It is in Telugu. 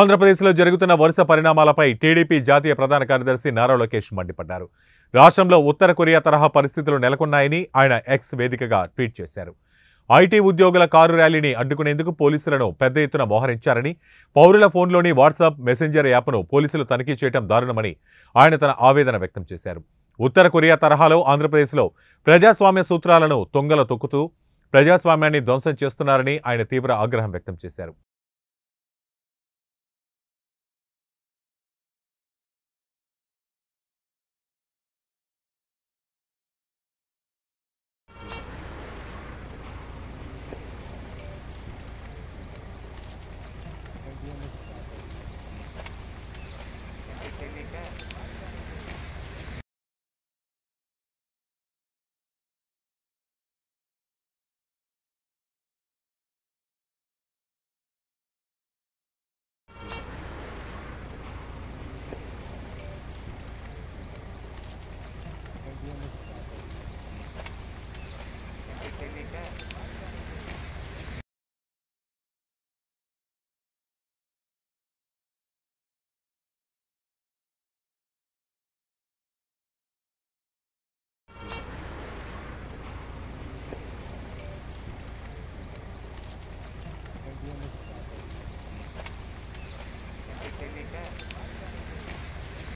ఆంధ్రప్రదేశ్లో జరుగుతున్న వరుస పరిణామాలపై టీడీపీ జాతీయ ప్రధాన కార్యదర్శి నారా లోకేష్ మండిపడ్డారు రాష్ట్రంలో ఉత్తర కొరియా తరహా పరిస్థితులు నెలకొన్నాయని ఆయన ఎక్స్ వేదికగా ట్వీట్ చేశారు ఐటీ ఉద్యోగుల కారు ర్యాలీని అడ్డుకునేందుకు పోలీసులను పెద్ద ఎత్తున మోహరించారని పౌరుల ఫోన్లోని వాట్సాప్ మెసెంజర్ యాప్ను పోలీసులు తనిఖీ చేయడం దారుణమని ఆయన తన ఆవేదన వ్యక్తం చేశారు ఉత్తర కొరియా తరహాలో ఆంధ్రప్రదేశ్లో ప్రజాస్వామ్య సూత్రాలను తొంగల తొక్కుతూ ప్రజాస్వామ్యాన్ని ధ్వంసం చేస్తున్నారని ఆయన తీవ్ర ఆగ్రహం వ్యక్తం చేశారు